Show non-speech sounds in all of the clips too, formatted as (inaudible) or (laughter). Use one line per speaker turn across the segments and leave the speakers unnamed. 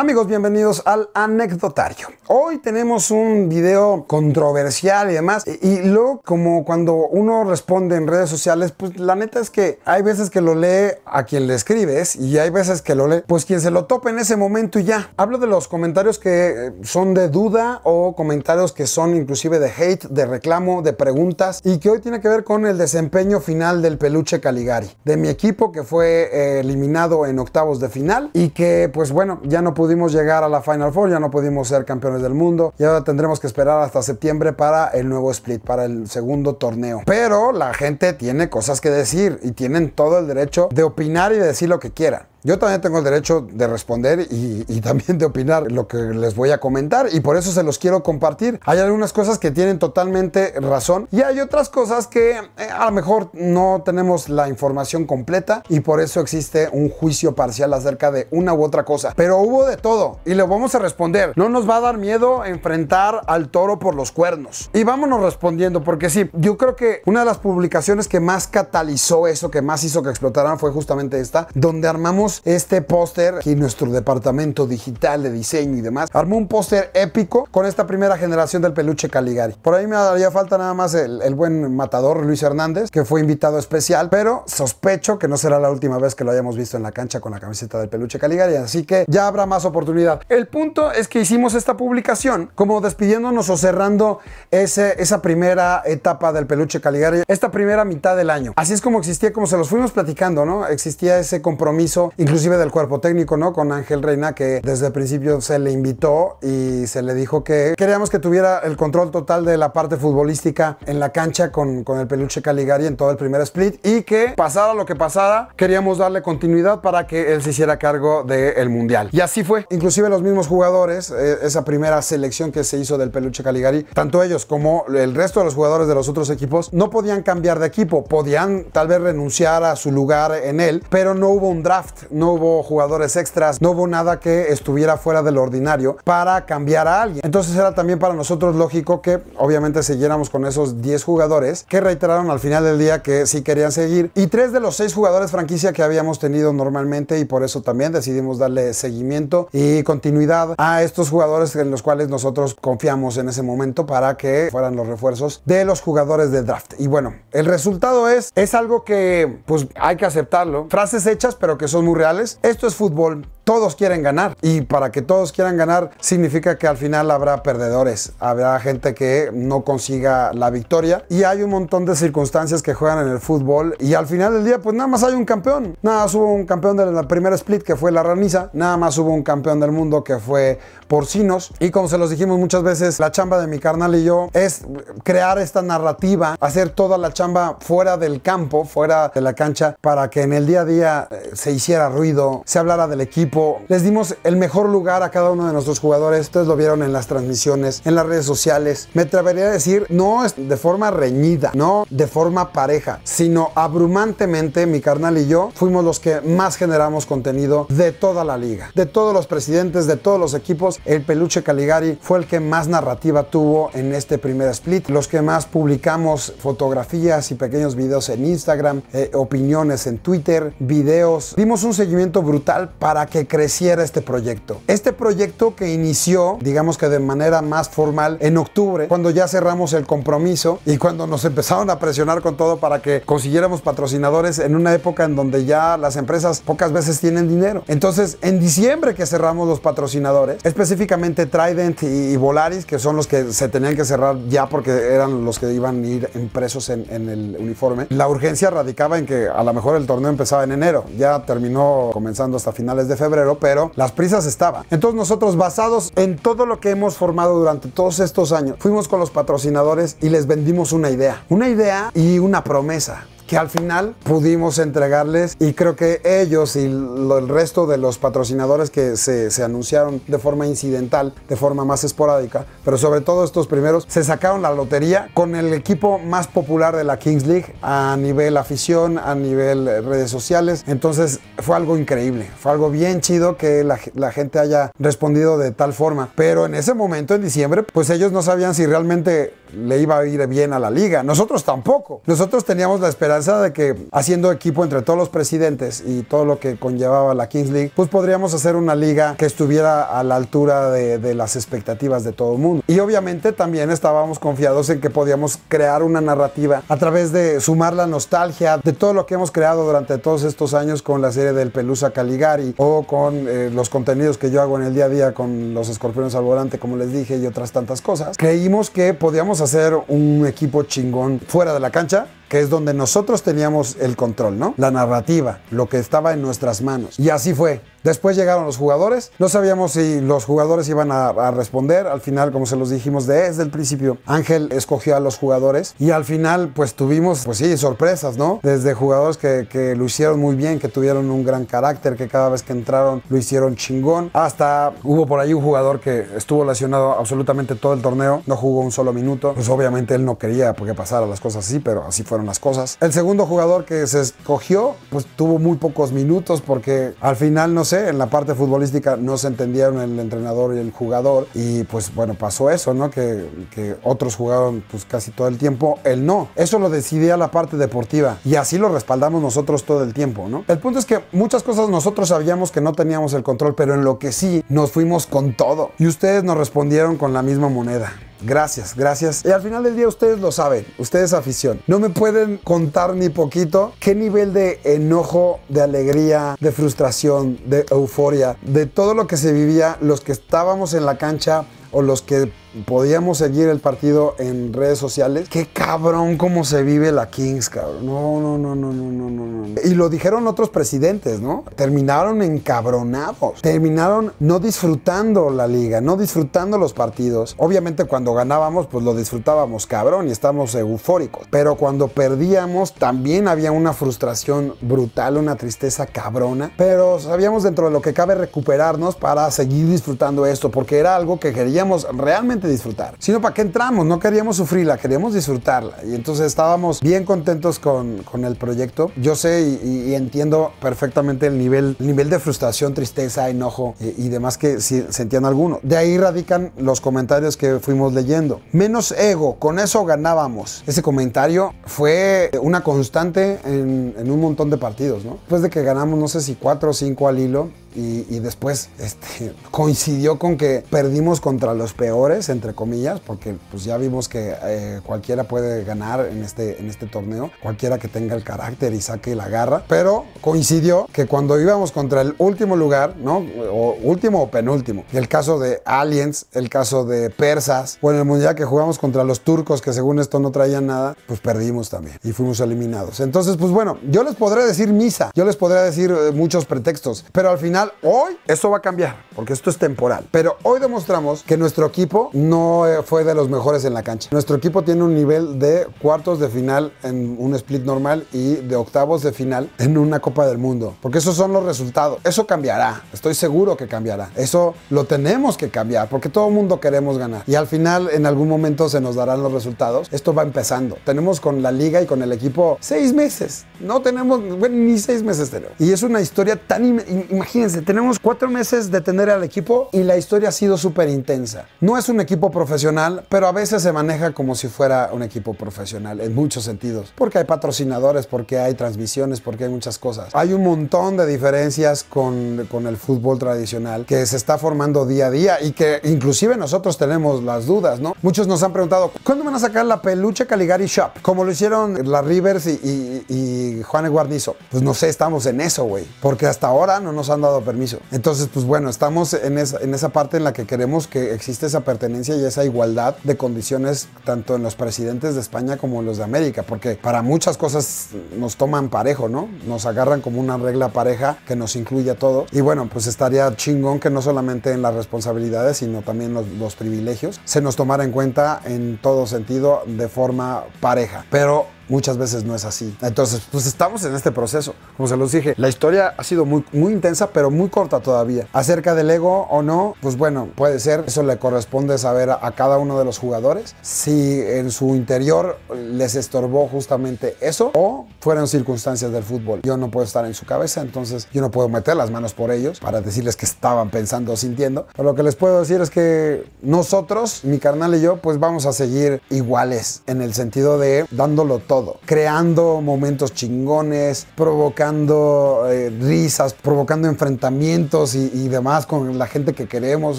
Amigos, bienvenidos al anecdotario. Hoy tenemos un video controversial y demás. Y, luego, como cuando uno responde en redes sociales, pues la neta es que hay veces que lo lee a quien le escribes y hay veces que lo lee, pues quien se lo tope en ese momento y ya. Hablo de los comentarios que eh, son de duda o comentarios que son inclusive de hate, de reclamo, de preguntas y que hoy tiene que ver con el desempeño final del peluche Caligari, de mi equipo que fue eh, eliminado en octavos de final y que, pues bueno, ya no pude pudimos llegar a la Final Four, ya no pudimos ser campeones del mundo y ahora tendremos que esperar hasta septiembre para el nuevo split, para el segundo torneo. Pero la gente tiene cosas que decir y tienen todo el derecho de opinar y de decir lo que quieran. Yo también tengo el derecho de responder y, también de opinar lo que les voy a comentar y por eso se los quiero compartir. Hay algunas cosas que tienen totalmente razón y hay otras cosas que eh, a lo mejor no tenemos la información completa y por eso existe un juicio parcial acerca de una u otra cosa. Pero hubo de todo y lo vamos a responder. No nos va a dar miedo enfrentar al toro por los cuernos. Y vámonos respondiendo porque sí, yo creo que una de las publicaciones que más catalizó eso, que más hizo que explotaran fue justamente esta, donde armamos este póster y nuestro departamento digital de diseño y demás. Armó un póster épico con esta primera generación del peluche Caligari. Por ahí me haría falta nada más el, buen matador Luis Hernández, que fue invitado especial, pero sospecho que no será la última vez que lo hayamos visto en la cancha con la camiseta del peluche Caligari, así que ya habrá más oportunidad. El punto es que hicimos esta publicación como despidiéndonos o cerrando ese, esa primera etapa del peluche Caligari, esta primera mitad del año. Así es como existía, como se los fuimos platicando, ¿no? Existía ese compromiso inclusive del cuerpo técnico, ¿no? Con Ángel Reina, que desde el principio se le invitó y se le dijo que queríamos que tuviera el control total de la parte futbolística en la cancha con, el peluche Caligari en todo el primer split y que pasara lo que pasara, queríamos darle continuidad para que él se hiciera cargo del Mundial. Y así fue. Inclusive los mismos jugadores, eh, esa primera selección que se hizo del peluche Caligari, tanto ellos como el resto de los jugadores de los otros equipos, no podían cambiar de equipo, podían tal vez renunciar a su lugar en él, pero no hubo un draft no hubo jugadores extras, no hubo nada que estuviera fuera del ordinario para cambiar a alguien. Entonces era también para nosotros lógico que obviamente siguiéramos con esos 10 jugadores que reiteraron al final del día que sí querían seguir y tres de los seis jugadores franquicia que habíamos tenido normalmente y por eso también decidimos darle seguimiento y continuidad a estos jugadores en los cuales nosotros confiamos en ese momento para que fueran los refuerzos de los jugadores de draft. Y bueno, el resultado es, es algo que pues hay que aceptarlo. Frases hechas pero que son muy esto es fútbol todos quieren ganar. Y para que todos quieran ganar significa que al final habrá perdedores, habrá gente que no consiga la victoria y hay un montón de circunstancias que juegan en el fútbol y al final del día pues nada más hay un campeón. Nada más hubo un campeón de la primera split que fue la Raniza, nada más hubo un campeón del mundo que fue Porcinos y como se los dijimos muchas veces, la chamba de mi carnal y yo es crear esta narrativa, hacer toda la chamba fuera del campo, fuera de la cancha para que en el día a día eh, se hiciera ruido, se hablara del equipo les dimos el mejor lugar a cada uno de nuestros jugadores. Ustedes lo vieron en las transmisiones, en las redes sociales. Me atrevería a decir, no de forma reñida, no de forma pareja, sino abrumantemente mi carnal y yo fuimos los que más generamos contenido de toda la liga, de todos los presidentes, de todos los equipos. El peluche Caligari fue el que más narrativa tuvo en este primer split. Los que más publicamos fotografías y pequeños videos en Instagram, eh, opiniones en Twitter, videos. Dimos un seguimiento brutal para que creciera este proyecto. Este proyecto que inició, digamos que de manera más formal, en octubre, cuando ya cerramos el compromiso y cuando nos empezaron a presionar con todo para que consiguiéramos patrocinadores en una época en donde ya las empresas pocas veces tienen dinero. Entonces, en diciembre que cerramos los patrocinadores, específicamente Trident y Volaris, que son los que se tenían que cerrar ya porque eran los que iban a ir impresos en, en el uniforme, la urgencia radicaba en que a lo mejor el torneo empezaba en enero, ya terminó comenzando hasta finales de febrero pero las prisas estaban. Entonces nosotros basados en todo lo que hemos formado durante todos estos años, fuimos con los patrocinadores y les vendimos una idea. Una idea y una promesa que al final pudimos entregarles y creo que ellos y el resto de los patrocinadores que se, anunciaron de forma incidental, de forma más esporádica, pero sobre todo estos primeros, se sacaron la lotería con el equipo más popular de la Kings League a nivel afición, a nivel redes sociales. Entonces fue algo increíble, fue algo bien chido que la gente haya respondido de tal forma. Pero en ese momento, en diciembre, pues ellos no sabían si realmente le iba a ir bien a la liga. Nosotros tampoco. Nosotros teníamos la esperanza de que haciendo equipo entre todos los presidentes y todo lo que conllevaba la Kings League, pues podríamos hacer una liga que estuviera a la altura de, las expectativas de todo el mundo. Y obviamente también estábamos confiados en que podíamos crear una narrativa a través de sumar la nostalgia de todo lo que hemos creado durante todos estos años con la serie del Pelusa Caligari o con eh, los contenidos que yo hago en el día a día con los escorpiones al volante, como les dije, y otras tantas cosas. Creímos que podíamos hacer un equipo chingón fuera de la cancha que es donde nosotros teníamos el control, ¿no? La narrativa, lo que estaba en nuestras manos. Y así fue. Después llegaron los jugadores, no sabíamos si los jugadores iban a, responder, al final como se los dijimos desde el principio, Ángel escogió a los jugadores y al final pues tuvimos, pues sí, sorpresas, ¿no? Desde jugadores que, lo hicieron muy bien, que tuvieron un gran carácter, que cada vez que entraron lo hicieron chingón, hasta hubo por ahí un jugador que estuvo lesionado absolutamente todo el torneo, no jugó un solo minuto, pues obviamente él no quería porque pasara las cosas así, pero así fue las cosas. El segundo jugador que se escogió, pues tuvo muy pocos minutos porque al final, no sé, en la parte futbolística no se entendieron el entrenador y el jugador. Y pues bueno, pasó eso, ¿no? Que, que otros jugaron pues casi todo el tiempo, el no. Eso lo decidía la parte deportiva y así lo respaldamos nosotros todo el tiempo, ¿no? El punto es que muchas cosas nosotros sabíamos que no teníamos el control, pero en lo que sí nos fuimos con todo. Y ustedes nos respondieron con la misma moneda. Gracias, gracias. Y al final del día ustedes lo saben, ustedes afición. No me pueden contar ni poquito qué nivel de enojo, de alegría, de frustración, de euforia, de todo lo que se vivía los que estábamos en la cancha o los que podíamos seguir el partido en redes sociales. Qué cabrón cómo se vive la Kings, cabrón. No, no, no, no, no, no, no. Y lo dijeron otros presidentes, ¿no? Terminaron encabronados. Terminaron no disfrutando la liga, no disfrutando los partidos. Obviamente cuando ganábamos, pues lo disfrutábamos, cabrón, y estábamos eufóricos. Pero cuando perdíamos, también había una frustración brutal, una tristeza cabrona. Pero sabíamos dentro de lo que cabe recuperarnos para seguir disfrutando esto, porque era algo que queríamos realmente disfrutar. Sino para qué entramos, no queríamos sufrirla, queríamos disfrutarla. Y entonces estábamos bien contentos con, el proyecto. Yo sé y, entiendo perfectamente el nivel, nivel de frustración, tristeza, enojo y, demás que sentían algunos. De ahí radican los comentarios que fuimos leyendo. Menos ego, con eso ganábamos. Ese comentario fue una constante en, un montón de partidos, ¿no? Después de que ganamos, no sé si cuatro o cinco al hilo, y, después este, (laughs) coincidió con que perdimos contra los peores, entre comillas, porque pues ya vimos que eh, cualquiera puede ganar en este, en este torneo, cualquiera que tenga el carácter y saque la garra, pero coincidió que cuando íbamos contra el último lugar, ¿no? O último o penúltimo, el caso de Aliens, el caso de Persas, o en el Mundial que jugamos contra los turcos, que según esto no traían nada, pues perdimos también y fuimos eliminados. Entonces, pues bueno, yo les podré decir misa, yo les podré decir eh, muchos pretextos, pero al final hoy eso va a cambiar, porque esto es temporal. Pero hoy demostramos que nuestro equipo no eh, fue de los mejores en la cancha. Nuestro equipo tiene un nivel de cuartos de final en un split normal y de octavos de final en una Copa del Mundo, porque esos son los resultados. Eso cambiará, estoy seguro que cambiará. Eso lo tenemos que cambiar, porque todo el mundo queremos ganar. Y al final, en algún momento se nos darán los resultados. Esto va empezando. Tenemos con la liga y con el equipo seis meses. No tenemos, bueno, ni seis meses tenemos. Y es una historia tan, imagínense, tenemos cuatro meses de tener al equipo y la historia ha sido súper intensa. No es un equipo profesional, pero a veces se maneja como si fuera un equipo profesional en muchos sentidos. Porque hay patrocinadores, porque hay transmisiones, porque hay muchas cosas. Hay un montón de diferencias con, con el fútbol tradicional que se está formando día a día y que inclusive nosotros tenemos las dudas, ¿no? Muchos nos han preguntado, ¿cuándo van a sacar la peluche Caligari Shop? Como lo hicieron la Rivers y, Juan Eguarnizo Pues no sé, estamos en eso, güey. Porque hasta ahora no nos han dado permiso. Entonces, pues bueno, estamos en esa, parte en la que queremos que existe esa pertenencia y esa igualdad de condiciones tanto en los presidentes de España como en los de América, porque para muchas cosas nos toman parejo, ¿no? Nos agarran como una regla pareja que nos incluye a todos. Y bueno, pues estaría chingón que no solamente en las responsabilidades, sino también los, los privilegios, se nos tomara en cuenta en todo sentido de forma pareja. Pero Muchas veces no es así. Entonces, pues estamos en este proceso. Como se los dije, la historia ha sido muy, intensa, pero muy corta todavía. Acerca del ego o no, pues bueno, puede ser. Eso le corresponde saber a, cada uno de los jugadores. Si en su interior les estorbó justamente eso o fueron circunstancias del fútbol. Yo no puedo estar en su cabeza, entonces yo no puedo meter las manos por ellos para decirles que estaban pensando o sintiendo. Pero lo que les puedo decir es que nosotros, mi carnal y yo, pues vamos a seguir iguales en el sentido de dándolo todo creando momentos chingones, provocando eh, risas, provocando enfrentamientos y, demás con la gente que queremos.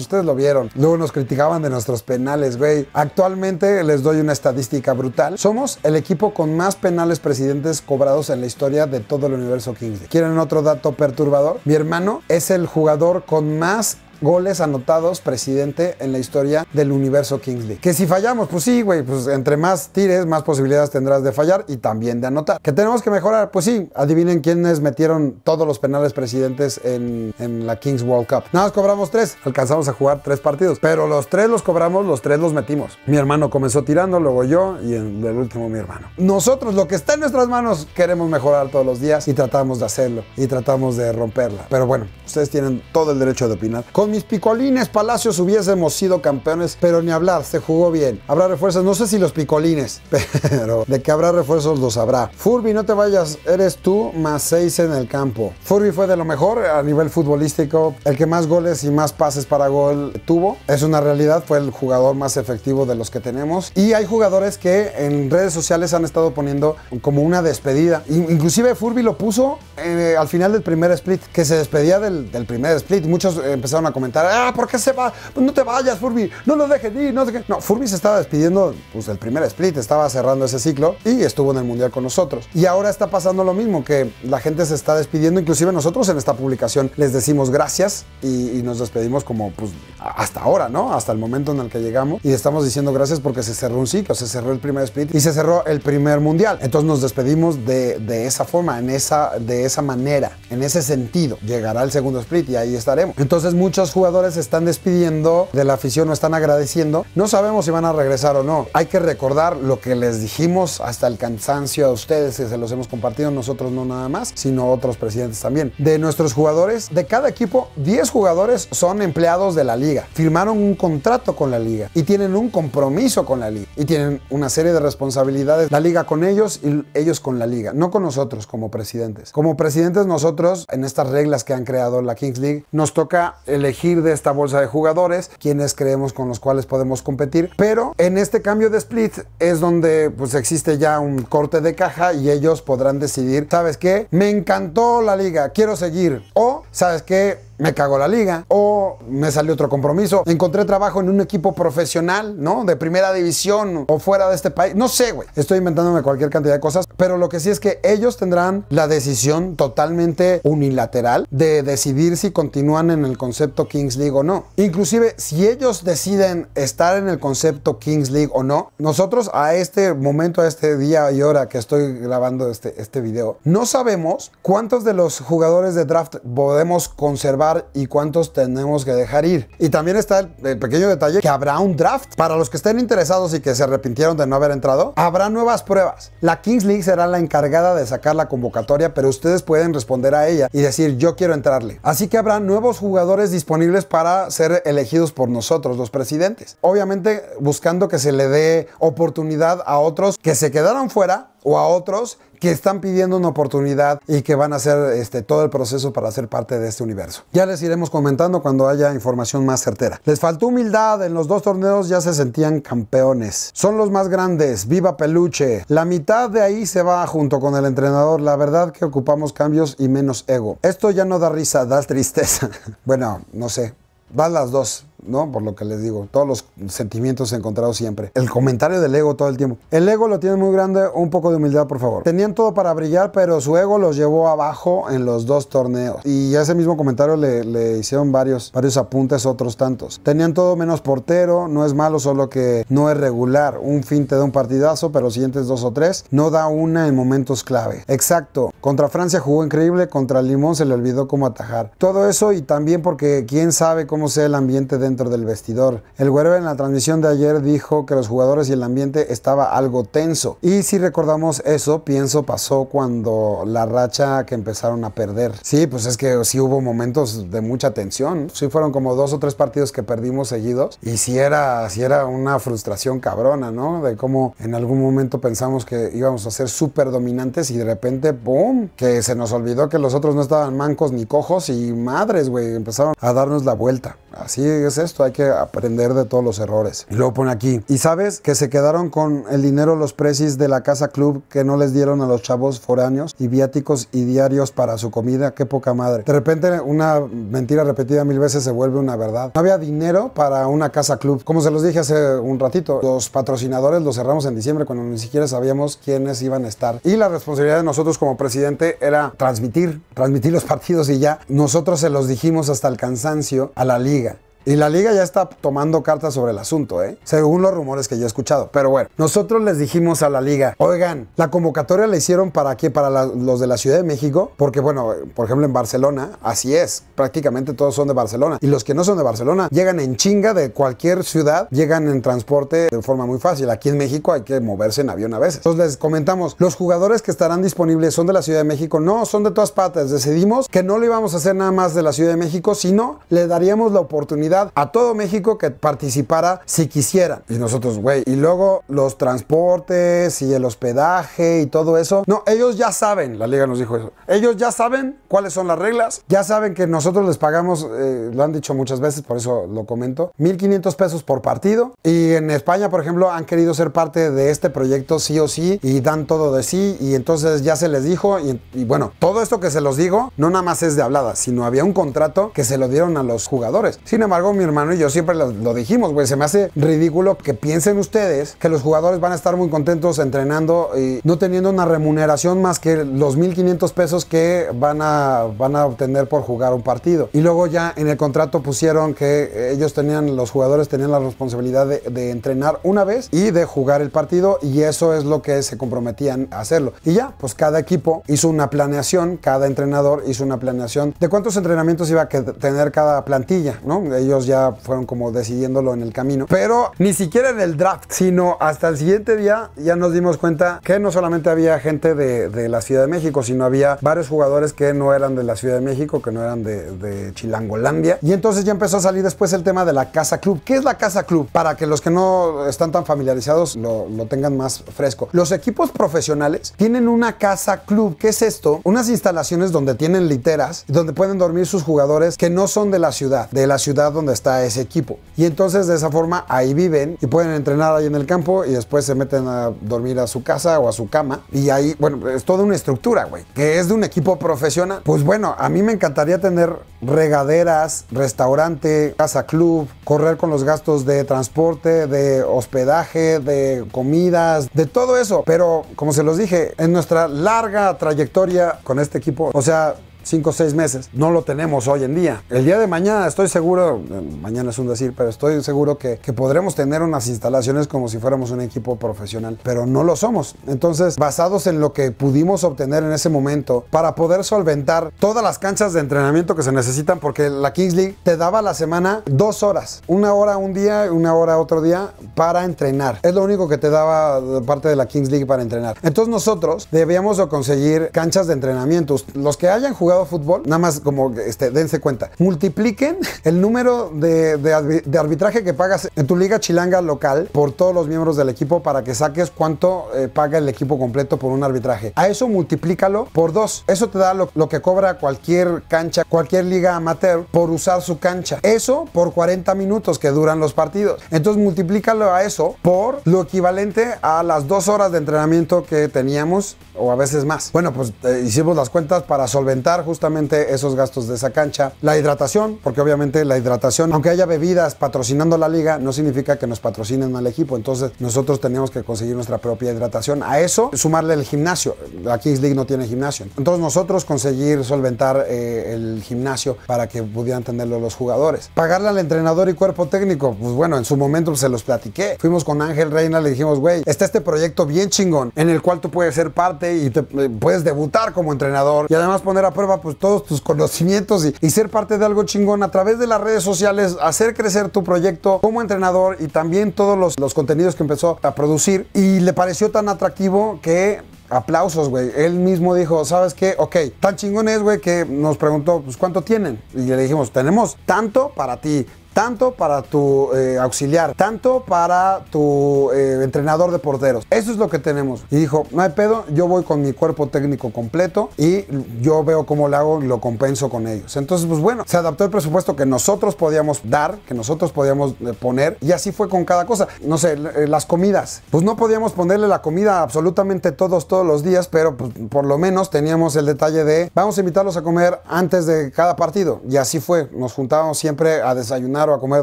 Ustedes lo vieron. Luego nos criticaban de nuestros penales, güey. Actualmente les doy una estadística brutal. Somos el equipo con más penales presidentes cobrados en la historia de todo el universo Kingsley. ¿Quieren otro dato perturbador? Mi hermano es el jugador con más goles anotados presidente en la historia del universo Kingsley. Que si fallamos, pues sí, güey, pues entre más tires, más posibilidades tendrás de fallar y también de anotar. Que tenemos que mejorar, pues sí, adivinen quiénes metieron todos los penales presidentes en, en la Kings World Cup. Nada más cobramos tres, alcanzamos a jugar tres partidos, pero los tres los cobramos, los tres los metimos. Mi hermano comenzó tirando, luego yo y en el último mi hermano. Nosotros lo que está en nuestras manos queremos mejorar todos los días y tratamos de hacerlo y tratamos de romperla. Pero bueno, ustedes tienen todo el derecho de opinar mis picolines Palacios hubiésemos sido campeones, pero ni hablar, se jugó bien. Habrá refuerzos, no sé si los picolines, (laughs) pero de que habrá refuerzos los habrá. Furby, no te vayas, eres tú más seis en el campo. Furby fue de lo mejor a nivel futbolístico, el que más goles y más pases para gol tuvo. Es una realidad, fue el jugador más efectivo de los que tenemos. Y hay jugadores que en redes sociales han estado poniendo como una despedida. Inclusive Furby lo puso eh, al final del primer split, que se despedía del, del primer split. Muchos empezaron a comentar, ah, ¿por qué se va? Pues no te vayas, Furby, no lo dejes ir, no sé No, Furby se estaba despidiendo, pues el primer split, estaba cerrando ese ciclo y estuvo en el Mundial con nosotros. Y ahora está pasando lo mismo, que la gente se está despidiendo, inclusive nosotros en esta publicación les decimos gracias y, y nos despedimos como pues hasta ahora, ¿no? Hasta el momento en el que llegamos y estamos diciendo gracias porque se cerró un ciclo, se cerró el primer split y se cerró el primer Mundial. Entonces nos despedimos de, de esa forma, en esa, de esa manera, en ese sentido. Llegará el segundo split y ahí estaremos. Entonces muchos jugadores se están despidiendo de la afición no están agradeciendo. No sabemos si van a regresar o no. Hay que recordar lo que les dijimos hasta el cansancio a ustedes, que se los hemos compartido nosotros no nada más, sino otros presidentes también. De nuestros jugadores, de cada equipo, 10 jugadores son empleados de la liga. Firmaron un contrato con la liga y tienen un compromiso con la liga y tienen una serie de responsabilidades. La liga con ellos y ellos con la liga, no con nosotros como presidentes. Como presidentes nosotros, en estas reglas que han creado la Kings League, nos toca elegir de esta bolsa de jugadores quienes creemos con los cuales podemos competir. Pero en este cambio de split es donde pues existe ya un corte de caja y ellos podrán decidir, ¿sabes qué? Me encantó la liga, quiero seguir. O, ¿sabes qué? me cagó la liga o me salió otro compromiso. Encontré trabajo en un equipo profesional, ¿no? De primera división o fuera de este país. No sé, güey. Estoy inventándome cualquier cantidad de cosas, pero lo que sí es que ellos tendrán la decisión totalmente unilateral de decidir si continúan en el concepto Kings League o no. Inclusive, si ellos deciden estar en el concepto Kings League o no, nosotros a este momento, a este día y hora que estoy grabando este, este video, no sabemos cuántos de los jugadores de draft podemos conservar y cuántos tenemos que dejar ir. Y también está el, el, pequeño detalle que habrá un draft. Para los que estén interesados y que se arrepintieron de no haber entrado, habrá nuevas pruebas. La Kings League será la encargada de sacar la convocatoria, pero ustedes pueden responder a ella y decir yo quiero entrarle. Así que habrá nuevos jugadores disponibles para ser elegidos por nosotros, los presidentes. Obviamente buscando que se le dé oportunidad a otros que se quedaron fuera o a otros que están pidiendo una oportunidad y que van a hacer este, todo el proceso para ser parte de este universo. Ya les iremos comentando cuando haya información más certera. Les faltó humildad, en los dos torneos ya se sentían campeones. Son los más grandes, viva peluche. La mitad de ahí se va junto con el entrenador. La verdad que ocupamos cambios y menos ego. Esto ya no da risa, da tristeza. (laughs) bueno, no sé, van las dos. ¿no? Por lo que les digo, todos los sentimientos encontrados siempre. El comentario del ego todo el tiempo. El ego lo tiene muy grande, un poco de humildad, por favor. Tenían todo para brillar, pero su ego los llevó abajo en los dos torneos. Y ese mismo comentario le, hicieron varios, varios apuntes, otros tantos. Tenían todo menos portero, no es malo, solo que no es regular. Un fin te da un partidazo, pero los siguientes dos o tres no da una en momentos clave. Exacto. Contra Francia jugó increíble, contra Limón se le olvidó cómo atajar. Todo eso y también porque quién sabe cómo sea el ambiente dentro dentro del vestidor. El Güero en la transmisión de ayer dijo que los jugadores y el ambiente estaba algo tenso. Y si recordamos eso, pienso pasó cuando la racha que empezaron a perder. Sí, pues es que sí hubo momentos de mucha tensión. Sí fueron como dos o tres partidos que perdimos seguidos. Y sí era, sí era una frustración cabrona, ¿no? De cómo en algún momento pensamos que íbamos a ser súper dominantes y de repente, ¡boom! Que se nos olvidó que los otros no estaban mancos ni cojos y madres, güey, empezaron a darnos la vuelta. Así es esto, hay que aprender de todos los errores. Y luego pone aquí, y sabes que se quedaron con el dinero los precios de la casa club que no les dieron a los chavos foráneos y viáticos y diarios para su comida, qué poca madre. De repente una mentira repetida mil veces se vuelve una verdad. No había dinero para una casa club. Como se los dije hace un ratito, los patrocinadores los cerramos en diciembre cuando ni siquiera sabíamos quiénes iban a estar. Y la responsabilidad de nosotros como presidente era transmitir, transmitir los partidos y ya. Nosotros se los dijimos hasta el cansancio a la liga. Y la liga ya está tomando cartas sobre el asunto, ¿eh? según los rumores que yo he escuchado. Pero bueno, nosotros les dijimos a la liga, oigan, la convocatoria la hicieron para qué? Para los de la Ciudad de México, porque bueno, por ejemplo en Barcelona, así es, prácticamente todos son de Barcelona. Y los que no son de Barcelona llegan en chinga de cualquier ciudad, llegan en transporte de forma muy fácil. Aquí en México hay que moverse en avión a veces. Entonces les comentamos, los jugadores que estarán disponibles son de la Ciudad de México, no, son de todas partes. Decidimos que no lo íbamos a hacer nada más de la Ciudad de México, sino le daríamos la oportunidad a todo México que participara si quisiera. Y nosotros, güey, y luego los transportes y el hospedaje y todo eso. No, ellos ya saben, la liga nos dijo eso. Ellos ya saben cuáles son las reglas, ya saben que nosotros les pagamos, eh, lo han dicho muchas veces, por eso lo comento, 1.500 pesos por partido. Y en España, por ejemplo, han querido ser parte de este proyecto sí o sí y dan todo de sí y entonces ya se les dijo y bueno, todo esto que se los digo no nada más es de hablada, sino había un contrato que se lo dieron a los jugadores. Sin embargo, mi hermano y yo siempre lo, dijimos, güey, se me hace ridículo que piensen ustedes que los jugadores van a estar muy contentos entrenando y no teniendo una remuneración más que los 1.500 pesos que van a, van a obtener por jugar un partido. Y luego ya en el contrato pusieron que ellos tenían, los jugadores tenían la responsabilidad de, entrenar una vez y de jugar el partido y eso es lo que se comprometían a hacerlo. Y ya, pues cada equipo hizo una planeación, cada entrenador hizo una planeación de cuántos entrenamientos iba a tener cada plantilla, ¿no? Ellos ya fueron como decidiéndolo en el camino. Pero ni siquiera en el draft, sino hasta el siguiente día ya nos dimos cuenta que no solamente había gente de, la Ciudad de México, sino había varios jugadores que no eran de la Ciudad de México, que no eran de, Chilangolandia. Y entonces ya empezó a salir después el tema de la Casa Club. ¿Qué es la Casa Club? Para que los que no están tan familiarizados lo, lo tengan más fresco. Los equipos profesionales tienen una Casa Club. ¿Qué es esto? Unas instalaciones donde tienen literas, donde pueden dormir sus jugadores que no son de la ciudad, de la ciudad donde donde está ese equipo. Y entonces de esa forma ahí viven y pueden entrenar ahí en el campo y después se meten a dormir a su casa o a su cama. Y ahí, bueno, es toda una estructura, güey, que es de un equipo profesional. Pues bueno, a mí me encantaría tener regaderas, restaurante, casa club, correr con los gastos de transporte, de hospedaje, de comidas, de todo eso. Pero como se los dije, en nuestra larga trayectoria con este equipo, o sea, 5 o 6 meses, no lo tenemos hoy en día. El día de mañana estoy seguro, eh, mañana es un decir, pero estoy seguro que, podremos tener unas instalaciones como si fuéramos un equipo profesional, pero no lo somos. Entonces, basados en lo que pudimos obtener en ese momento para poder solventar todas las canchas de entrenamiento que se necesitan, porque la Kings League te daba a la semana dos horas, una hora un día, una hora otro día para entrenar. Es lo único que te daba parte de la Kings League para entrenar. Entonces nosotros debíamos conseguir canchas de entrenamiento. Los que hayan jugado de fútbol, nada más como este, dense cuenta, multipliquen el número de, de, arbitraje que pagas en tu liga chilanga local por todos los miembros del equipo para que saques cuánto eh, paga el equipo completo por un arbitraje. A eso multiplícalo por dos. Eso te da lo, que cobra cualquier cancha, cualquier liga amateur por usar su cancha. Eso por 40 minutos que duran los partidos. Entonces multiplícalo a eso por lo equivalente a las dos horas de entrenamiento que teníamos o a veces más. Bueno, pues eh, hicimos las cuentas para solventar justamente esos gastos de esa cancha. La hidratación, porque obviamente la hidratación, aunque haya bebidas patrocinando la liga, no significa que nos patrocinen al equipo. Entonces nosotros teníamos que conseguir nuestra propia hidratación. A eso sumarle el gimnasio. aquí Kings League no tiene gimnasio. Entonces nosotros conseguir solventar eh, el gimnasio para que pudieran tenerlo los jugadores. Pagarle al entrenador y cuerpo técnico, pues bueno, en su momento se los platiqué. Fuimos con Ángel Reina, le dijimos, güey, está este proyecto bien chingón en el cual tú puedes ser parte y te, eh, puedes debutar como entrenador y además poner a prueba pues todos tus conocimientos y, ser parte de algo chingón a través de las redes sociales, hacer crecer tu proyecto como entrenador y también todos los, contenidos que empezó a producir. Y le pareció tan atractivo que aplausos, güey. Él mismo dijo, ¿sabes qué? Ok, tan chingón es, güey, que nos preguntó, pues, ¿cuánto tienen? Y le dijimos, tenemos tanto para ti, tanto para tu eh, auxiliar, tanto para tu eh, entrenador de porteros. Eso es lo que tenemos. Y dijo, no hay pedo, yo voy con mi cuerpo técnico completo y yo veo cómo lo hago y lo compenso con ellos. Entonces, pues bueno, se adaptó el presupuesto que nosotros podíamos dar, que nosotros podíamos eh, poner y así fue con cada cosa. No sé, las comidas. Pues no podíamos ponerle la comida absolutamente todos, todos los días, pero pues, por lo menos teníamos el detalle de, vamos a invitarlos a comer antes de cada partido. Y así fue, nos juntábamos siempre a desayunar o a comer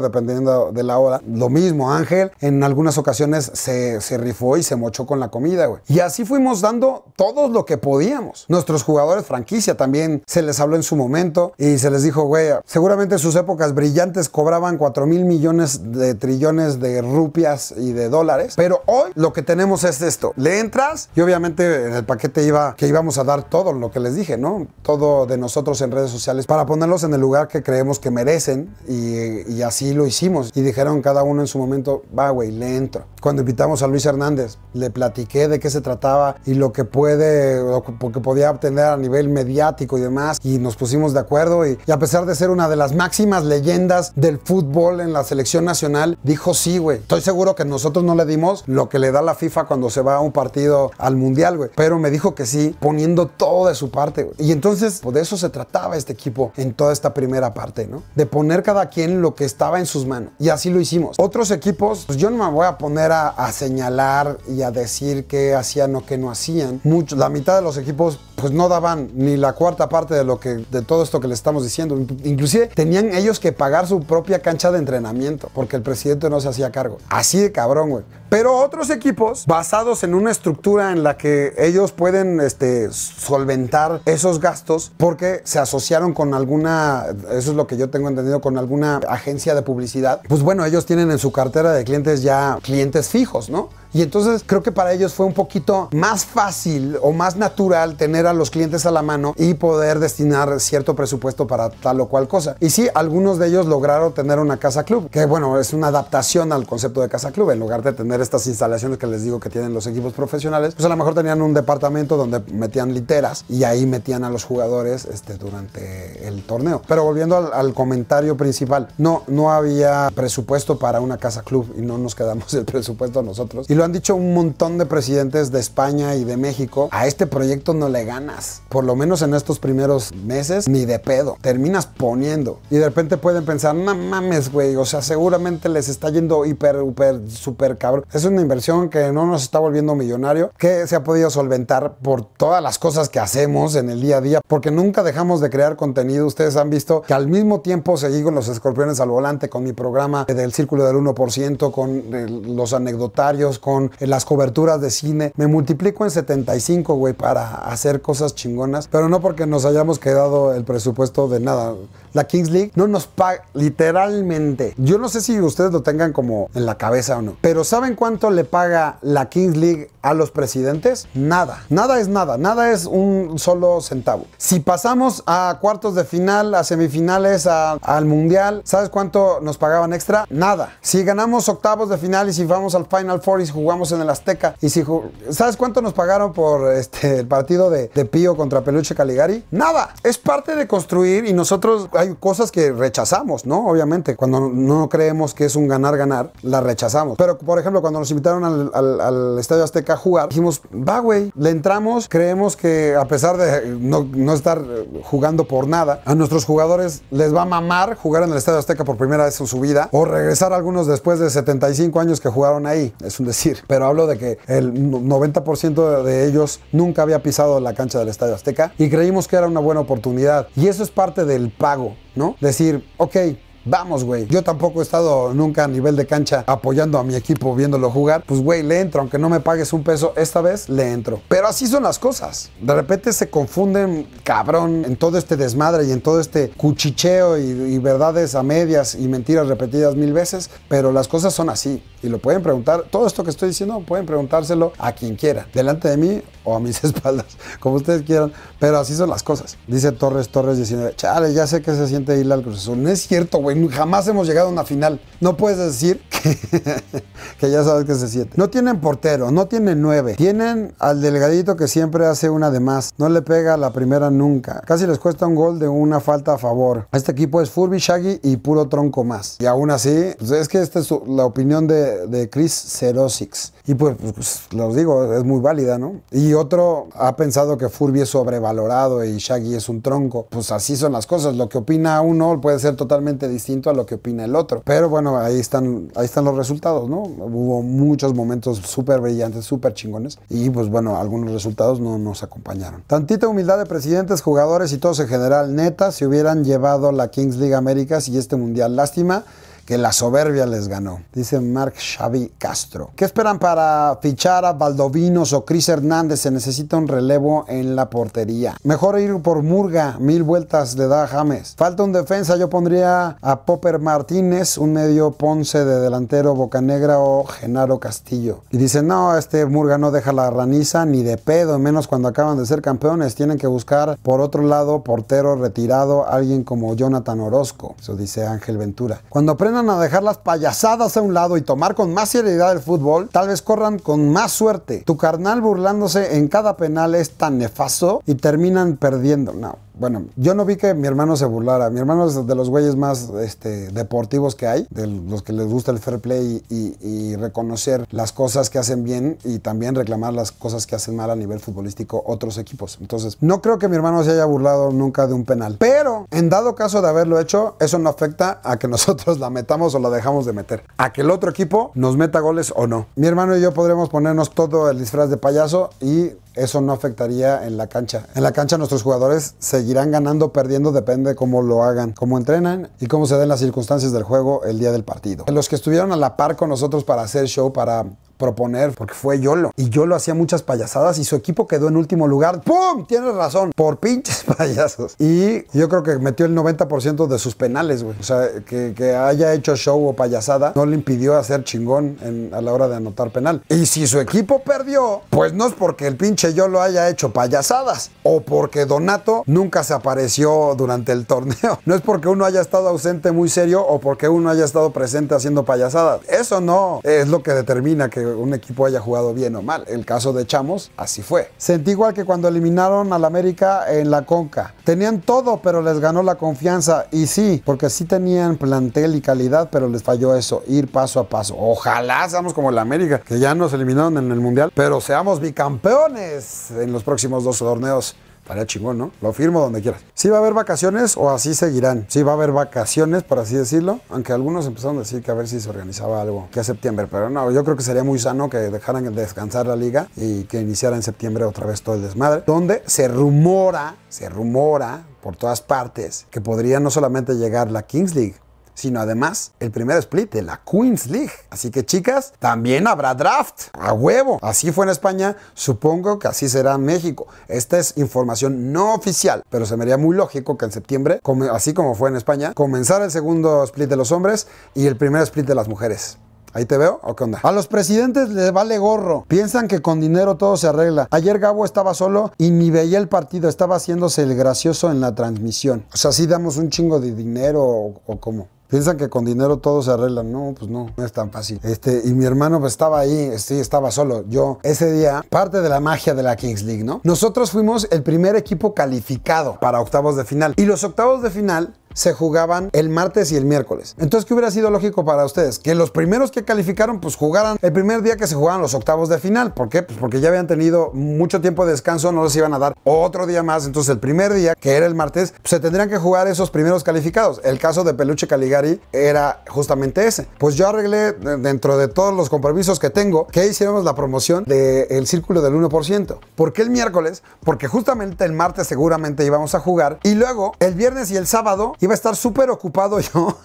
dependiendo de la hora. Lo mismo, Ángel en algunas ocasiones se, rifó y se mochó con la comida, güey. Y así fuimos dando todo lo que podíamos. Nuestros jugadores franquicia también se les habló en su momento y se les dijo, güey, seguramente sus épocas brillantes cobraban 4 mil millones de trillones de rupias y de dólares, pero hoy lo que tenemos es esto. Le entras y obviamente en el paquete iba que íbamos a dar todo lo que les dije, ¿no? Todo de nosotros en redes sociales para ponerlos en el lugar que creemos que merecen y, y así lo hicimos. Y dijeron cada uno en su momento, va, güey, le entro cuando invitamos a Luis Hernández. Le platiqué de qué se trataba y lo que puede, lo que podía obtener a nivel mediático y demás. Y nos pusimos de acuerdo. Y, a pesar de ser una de las máximas leyendas del fútbol en la selección nacional, dijo sí, güey. Estoy seguro que nosotros no le dimos lo que le da la FIFA cuando se va a un partido al mundial, güey. Pero me dijo que sí, poniendo todo de su parte, güey. Y entonces, pues de eso se trataba este equipo en toda esta primera parte, ¿no? De poner cada quien lo que estaba en sus manos. Y así lo hicimos. Otros equipos, pues yo no me voy a poner a, señalar y a decir qué hacían o qué no hacían. la mitad de los equipos pues no daban ni la cuarta parte de lo de todo esto que le estamos diciendo. Inclusive tenían ellos que pagar su propia cancha de entrenamiento porque el presidente no se hacía cargo. Así de cabrón, güey. Pero otros equipos basados en una estructura en la que ellos pueden este, solventar esos gastos porque se asociaron con alguna, eso es lo que yo tengo entendido, con alguna agencia de publicidad. Pues bueno, ellos tienen en su cartera de clientes ya clientes fijos, ¿no? Y entonces creo que para ellos fue un poquito más fácil o más natural tener a los clientes a la mano y poder destinar cierto presupuesto para tal o cual cosa. Y sí, algunos de ellos lograron tener una casa club, que bueno, es una adaptación al concepto de casa club. En lugar de tener estas instalaciones que les digo que tienen los equipos profesionales, pues a lo mejor tenían un departamento donde metían literas y ahí metían a los jugadores este, durante el torneo. Pero volviendo al, comentario principal, no, no había presupuesto para una casa club y no nos quedamos el presupuesto nosotros lo han dicho un montón de presidentes de España y de México, a este proyecto no le ganas, por lo menos en estos primeros meses, ni de pedo, terminas poniendo. Y de repente pueden pensar, no mames, güey, o sea, seguramente les está yendo hiper, hiper, super cabrón. Es una inversión que no nos está volviendo millonario, que se ha podido solventar por todas las cosas que hacemos en el día a día, porque nunca dejamos de crear contenido. Ustedes han visto que al mismo tiempo seguí con los escorpiones al volante, con mi programa del Círculo del 1%, con eh, los anecdotarios, con las coberturas de cine. Me multiplico en 75, güey, para hacer cosas chingonas, pero no porque nos hayamos quedado el presupuesto de nada la Kings League no nos paga literalmente. Yo no sé si ustedes lo tengan como en la cabeza o no, pero ¿saben cuánto le paga la Kings League a los presidentes? Nada, nada es nada, nada es un solo centavo. Si pasamos a cuartos de final, a semifinales, al mundial, ¿sabes cuánto nos pagaban extra? Nada. Si ganamos octavos de final y si vamos al Final Four y si jugamos en el Azteca y si ¿sabes cuánto nos pagaron por este, el partido de Pío contra Peluche Caligari? Nada. Es parte de construir y nosotros hay cosas que rechazamos, ¿no? Obviamente, cuando no creemos que es un ganar-ganar, la rechazamos. Pero, por ejemplo, cuando nos invitaron al, Estadio Azteca a jugar, dijimos, va, güey, le entramos, creemos que a pesar de no, estar jugando por nada, a nuestros jugadores les va a mamar jugar en el Estadio Azteca por primera vez en su vida o regresar algunos después de 75 años que jugaron ahí, es un decir. Pero hablo de que el 90% de ellos nunca había pisado la cancha del Estadio Azteca y creímos que era una buena oportunidad. Y eso es parte del pago. ¿no? Decir, ok, Vamos, güey. Yo tampoco he estado nunca a nivel de cancha apoyando a mi equipo, viéndolo jugar. Pues, güey, le entro. Aunque no me pagues un peso, esta vez le entro. Pero así son las cosas. De repente se confunden, cabrón, en todo este desmadre y en todo este cuchicheo y, y verdades a medias y mentiras repetidas mil veces. Pero las cosas son así. Y lo pueden preguntar. Todo esto que estoy diciendo, pueden preguntárselo a quien quiera. Delante de mí o a mis (laughs) espaldas, como ustedes quieran, pero así son las cosas. Dice Torres Torres 19, chale, ya sé que se siente ir al Cruz No es cierto, güey, jamás hemos llegado a una final. No puedes decir (laughs) que, ya sabes que se siente. No tienen portero, no tienen nueve. Tienen al delgadito que siempre hace una de más. No le pega la primera nunca. Casi les cuesta un gol de una falta a favor. Este equipo es Furby, Shaggy y puro tronco más. Y aún así, pues, es que esta es la opinión de, Chris Cerosix. Y pues, pues, los digo, es muy válida, ¿no? Y y otro ha pensado que Furby es sobrevalorado y Shaggy es un tronco. Pues así son las cosas. Lo que opina uno puede ser totalmente distinto a lo que opina el otro. Pero bueno, ahí están, ahí están los resultados, ¿no? Hubo muchos momentos súper brillantes, súper chingones. Y pues bueno, algunos resultados no nos acompañaron. Tantita humildad de presidentes, jugadores y todos en general. Neta, si hubieran llevado la Kings League Américas y este mundial, lástima que la soberbia les ganó. Dice Mark Xavi Castro. ¿Qué esperan para fichar a Valdovinos o Chris Hernández? Se necesita un relevo en la portería. Mejor ir por Murga, mil vueltas le da a James. Falta un defensa, yo pondría a Popper Martínez, un medio Ponce de delantero Bocanegra o Genaro Castillo. Y dice, no, este Murga no deja la raniza ni de pedo, menos cuando acaban de ser campeones. Tienen que buscar por otro lado portero retirado, alguien como Jonathan Orozco. Eso dice Ángel Ventura. Cuando aprendan a dejar las payasadas a un lado y tomar con más seriedad el fútbol, tal vez corran con más suerte. Tu carnal burlándose en cada penal es tan nefasto y terminan perdiendo. No bueno, yo no vi que mi hermano se burlara. Mi hermano es de los güeyes más este, deportivos que hay, de los que les gusta el fair play y, y, reconocer las cosas que hacen bien y también reclamar las cosas que hacen mal a nivel futbolístico otros equipos. Entonces, no creo que mi hermano se haya burlado nunca de un penal. Pero, en dado caso de haberlo hecho, eso no afecta a que (laughs) nosotros la metamos o la dejamos de meter. A que el otro equipo nos meta goles o no. Mi hermano y yo podremos ponernos todo el disfraz de payaso y eso no afectaría en la cancha. En la cancha nuestros jugadores seguirán ganando, o perdiendo, depende de cómo lo hagan, cómo entrenan y cómo se den las circunstancias del juego el día del partido. Los que estuvieron a la par con nosotros para hacer show, para proponer, porque fue Yolo. Y Yolo hacía muchas payasadas y su equipo quedó en último lugar. ¡Pum! Tienes razón, por pinches (laughs) payasos. Y yo creo que metió el 90% de sus penales, güey. O sea, que, haya hecho show o payasada no le impidió hacer chingón a la hora de anotar penal. Y si su equipo perdió, pues no es porque el pinche Yolo haya hecho payasadas o porque Donato nunca se apareció durante el (laughs) torneo. No es porque uno haya estado ausente muy serio o porque uno haya estado presente haciendo payasadas. Eso no es lo que determina que un equipo haya jugado bien o mal. El caso de Chamos, así fue. Sentí igual que cuando eliminaron al América en la Conca. Tenían todo, pero les ganó la confianza. Y sí, porque sí tenían plantel y calidad, pero les falló eso, ir paso a paso. Ojalá seamos como el América, que ya nos eliminaron en el Mundial, pero seamos bicampeones en los próximos dos torneos. Estaría chingón, ¿no? Lo firmo donde quieras. si va a haber vacaciones o así seguirán? Sí va a haber vacaciones, por así decirlo. Aunque algunos empezaron a decir que a ver si se organizaba algo que a septiembre. Pero no, yo creo que sería muy sano que dejaran descansar la liga y que iniciara en septiembre otra vez todo el desmadre. Donde se rumora, se rumora por todas partes que podría no solamente llegar la Kings League, sino además el primer split de la Queens League. Así que chicas, también habrá draft a huevo. Así fue en España, supongo que así será en México. Esta es información no oficial, pero se me haría muy lógico que en septiembre, así como fue en España, comenzara el segundo split de los hombres y el primer split de las mujeres. Ahí te veo, ¿o qué onda? A los presidentes les vale gorro. Piensan que con dinero todo se arregla. Ayer Gabo estaba solo y ni veía el partido. Estaba haciéndose el gracioso en la transmisión. O sea, si damos un chingo de dinero o cómo. Piensan que con dinero todo se arregla. No, pues no, no es tan fácil. Este, y mi hermano pues, estaba ahí, sí, este, estaba solo. Yo, ese día, parte de la magia de la Kings League, ¿no? Nosotros fuimos el primer equipo calificado para octavos de final. Y los octavos de final se jugaban el martes y el miércoles. Entonces, ¿qué hubiera sido lógico para ustedes? Que los primeros que calificaron, pues jugaran el primer día que se jugaban los octavos de final. ¿Por qué? Pues porque ya habían tenido mucho tiempo de descanso, no les iban a dar otro día más. Entonces, el primer día, que era el martes, pues, se tendrían que jugar esos primeros calificados. El caso de Peluche Caligari era justamente ese. Pues yo arreglé, eh, dentro de todos los compromisos que tengo, que hiciéramos la promoción del círculo del 1%. ¿Por qué el miércoles? Porque justamente el martes seguramente íbamos a jugar. Y luego, el viernes y el sábado, iba a estar súper ocupado (laughs) yo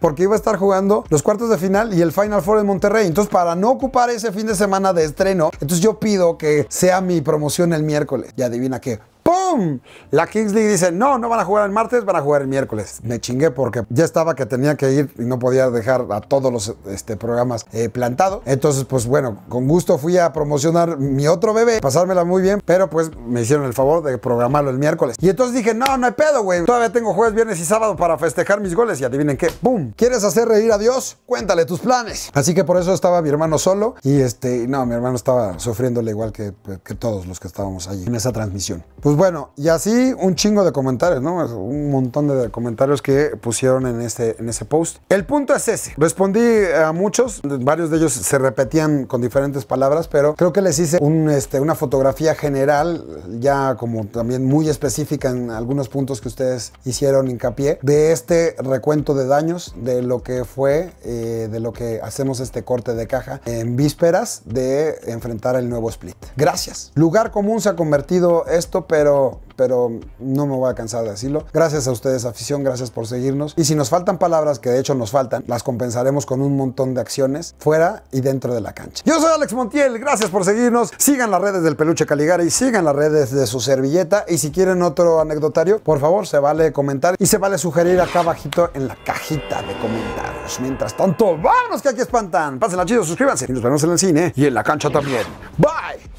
porque iba a estar jugando los cuartos de final y el Final Four en Monterrey. Entonces, para no ocupar ese fin de semana de estreno, entonces yo pido que sea mi promoción el miércoles. Y adivina qué, ¡Pum! La Kingsley dice, no, no van a jugar el martes, van a jugar el miércoles. Me chingué porque ya estaba que tenía que ir y no podía dejar a todos los este, programas eh, plantados. plantado. Entonces, pues bueno, con gusto fui a promocionar mi otro bebé, pasármela muy bien, pero pues me hicieron el favor de programarlo el miércoles. Y entonces dije, no, no hay pedo, güey. Todavía tengo jueves, viernes y sábado para festejar mis goles y adivinen qué. ¡Pum! ¿Quieres hacer reír a Dios? Cuéntale tus planes. Así que por eso estaba mi hermano solo y este, no, mi hermano estaba sufriéndole igual que, todos los que estábamos allí en esa transmisión. Pues pues bueno, y así un chingo de comentarios, ¿no? Un montón de comentarios que pusieron en ese, en ese post. El punto es ese. Respondí a muchos, varios de ellos se repetían con diferentes palabras, pero creo que les hice este, una fotografía general, ya como también muy específica en algunos puntos que ustedes hicieron hincapié, de este recuento de daños, de lo que fue, eh, de lo que hacemos este corte de caja en vísperas de enfrentar el nuevo split. Gracias. Lugar común se ha convertido esto, pero pero, no me voy a cansar de decirlo. Gracias a ustedes, afición, gracias por seguirnos. Y si nos faltan palabras, que de hecho nos faltan, las compensaremos con un montón de acciones fuera y dentro de la cancha. Yo soy Alex Montiel, gracias por seguirnos. Sigan las redes del Peluche Caligari, sigan las redes de su servilleta. Y si quieren otro anecdotario, por favor, se vale comentar y se vale sugerir acá abajito en la cajita de comentarios. Mientras tanto, vamos que aquí espantan. Pásenla chido, suscríbanse y nos vemos en el cine y en la cancha también. Bye.